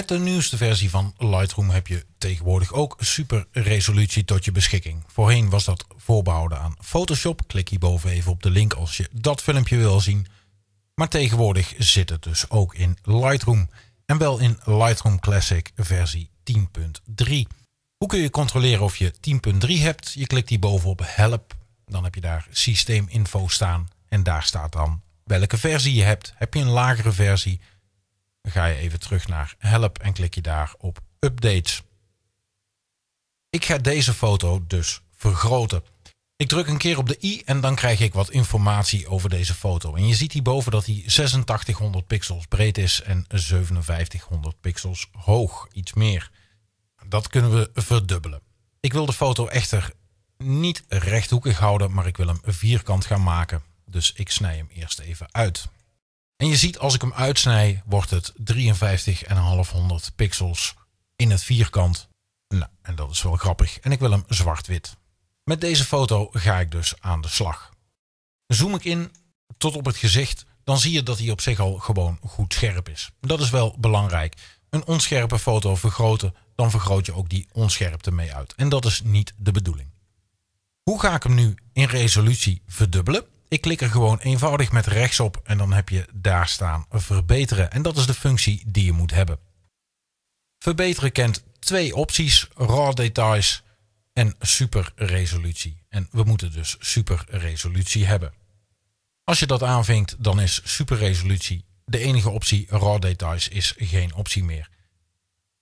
Met de nieuwste versie van Lightroom heb je tegenwoordig ook super resolutie tot je beschikking. Voorheen was dat voorbehouden aan Photoshop. Klik hierboven even op de link als je dat filmpje wil zien. Maar tegenwoordig zit het dus ook in Lightroom. En wel in Lightroom Classic versie 10.3. Hoe kun je controleren of je 10.3 hebt? Je klikt hierboven op Help. Dan heb je daar systeeminfo staan. En daar staat dan welke versie je hebt. Heb je een lagere versie? ga je even terug naar help en klik je daar op updates. Ik ga deze foto dus vergroten. Ik druk een keer op de i en dan krijg ik wat informatie over deze foto. En je ziet hierboven dat hij 8600 pixels breed is en 5700 pixels hoog, iets meer. Dat kunnen we verdubbelen. Ik wil de foto echter niet rechthoekig houden, maar ik wil hem vierkant gaan maken. Dus ik snij hem eerst even uit. En je ziet als ik hem uitsnij, wordt het 53,500 pixels in het vierkant. Nou, en dat is wel grappig. En ik wil hem zwart-wit. Met deze foto ga ik dus aan de slag. Zoom ik in tot op het gezicht, dan zie je dat hij op zich al gewoon goed scherp is. Dat is wel belangrijk. Een onscherpe foto vergroten, dan vergroot je ook die onscherpte mee uit. En dat is niet de bedoeling. Hoe ga ik hem nu in resolutie verdubbelen? Ik klik er gewoon eenvoudig met rechts op en dan heb je daar staan verbeteren. En dat is de functie die je moet hebben. Verbeteren kent twee opties, raw details en superresolutie. En we moeten dus superresolutie hebben. Als je dat aanvinkt, dan is superresolutie de enige optie. Raw details is geen optie meer.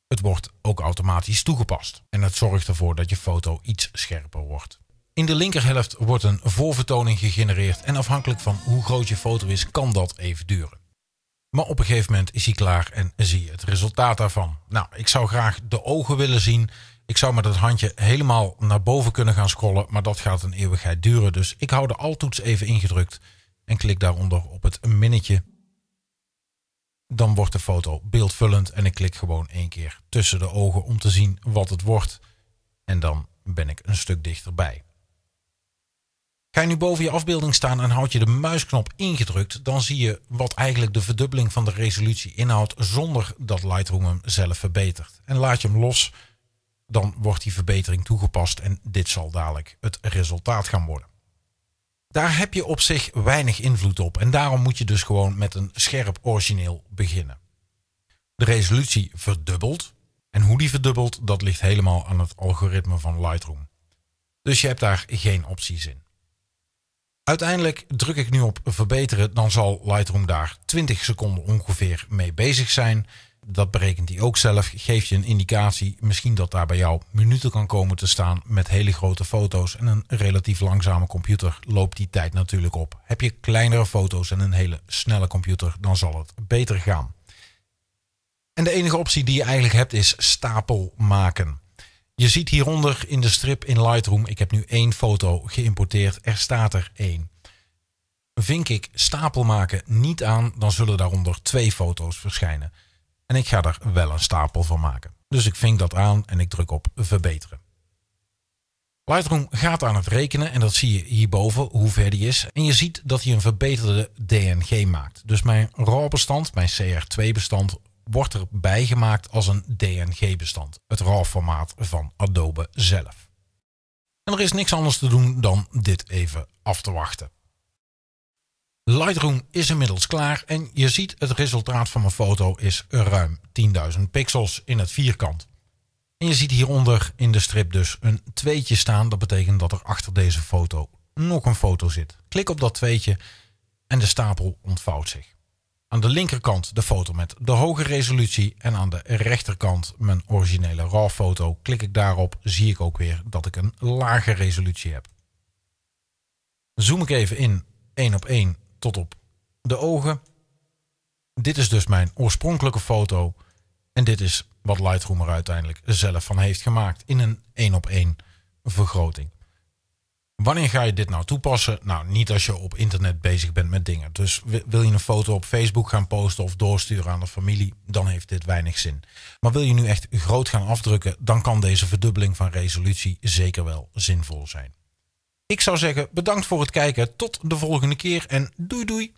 Het wordt ook automatisch toegepast en het zorgt ervoor dat je foto iets scherper wordt. In de linkerhelft wordt een voorvertoning gegenereerd en afhankelijk van hoe groot je foto is kan dat even duren. Maar op een gegeven moment is hij klaar en zie je het resultaat daarvan. Nou, ik zou graag de ogen willen zien. Ik zou met het handje helemaal naar boven kunnen gaan scrollen, maar dat gaat een eeuwigheid duren. Dus ik hou de altoets even ingedrukt en klik daaronder op het minnetje. Dan wordt de foto beeldvullend en ik klik gewoon één keer tussen de ogen om te zien wat het wordt. En dan ben ik een stuk dichterbij. Ga je nu boven je afbeelding staan en houd je de muisknop ingedrukt, dan zie je wat eigenlijk de verdubbeling van de resolutie inhoudt zonder dat Lightroom hem zelf verbetert. En laat je hem los, dan wordt die verbetering toegepast en dit zal dadelijk het resultaat gaan worden. Daar heb je op zich weinig invloed op en daarom moet je dus gewoon met een scherp origineel beginnen. De resolutie verdubbelt en hoe die verdubbelt, dat ligt helemaal aan het algoritme van Lightroom. Dus je hebt daar geen opties in. Uiteindelijk druk ik nu op verbeteren, dan zal Lightroom daar 20 seconden ongeveer mee bezig zijn. Dat berekent hij ook zelf, geeft je een indicatie. Misschien dat daar bij jou minuten kan komen te staan met hele grote foto's en een relatief langzame computer loopt die tijd natuurlijk op. Heb je kleinere foto's en een hele snelle computer, dan zal het beter gaan. En de enige optie die je eigenlijk hebt is stapel maken. Je ziet hieronder in de strip in Lightroom, ik heb nu één foto geïmporteerd, er staat er één. Vink ik stapel maken niet aan, dan zullen daaronder twee foto's verschijnen. En ik ga er wel een stapel van maken. Dus ik vink dat aan en ik druk op verbeteren. Lightroom gaat aan het rekenen en dat zie je hierboven hoe ver die is. En je ziet dat hij een verbeterde DNG maakt. Dus mijn RAW bestand, mijn CR2 bestand, wordt er bijgemaakt als een DNG-bestand, het RAW-formaat van Adobe zelf. En er is niks anders te doen dan dit even af te wachten. Lightroom is inmiddels klaar en je ziet het resultaat van mijn foto is ruim 10.000 pixels in het vierkant. En je ziet hieronder in de strip dus een tweetje staan. Dat betekent dat er achter deze foto nog een foto zit. Klik op dat tweetje en de stapel ontvouwt zich. Aan de linkerkant de foto met de hoge resolutie en aan de rechterkant mijn originele RAW foto. Klik ik daarop zie ik ook weer dat ik een lage resolutie heb. Zoom ik even in één op één tot op de ogen. Dit is dus mijn oorspronkelijke foto en dit is wat Lightroom er uiteindelijk zelf van heeft gemaakt in een één op één vergroting. Wanneer ga je dit nou toepassen? Nou, niet als je op internet bezig bent met dingen. Dus wil je een foto op Facebook gaan posten of doorsturen aan de familie, dan heeft dit weinig zin. Maar wil je nu echt groot gaan afdrukken, dan kan deze verdubbeling van resolutie zeker wel zinvol zijn. Ik zou zeggen, bedankt voor het kijken. Tot de volgende keer en doei doei.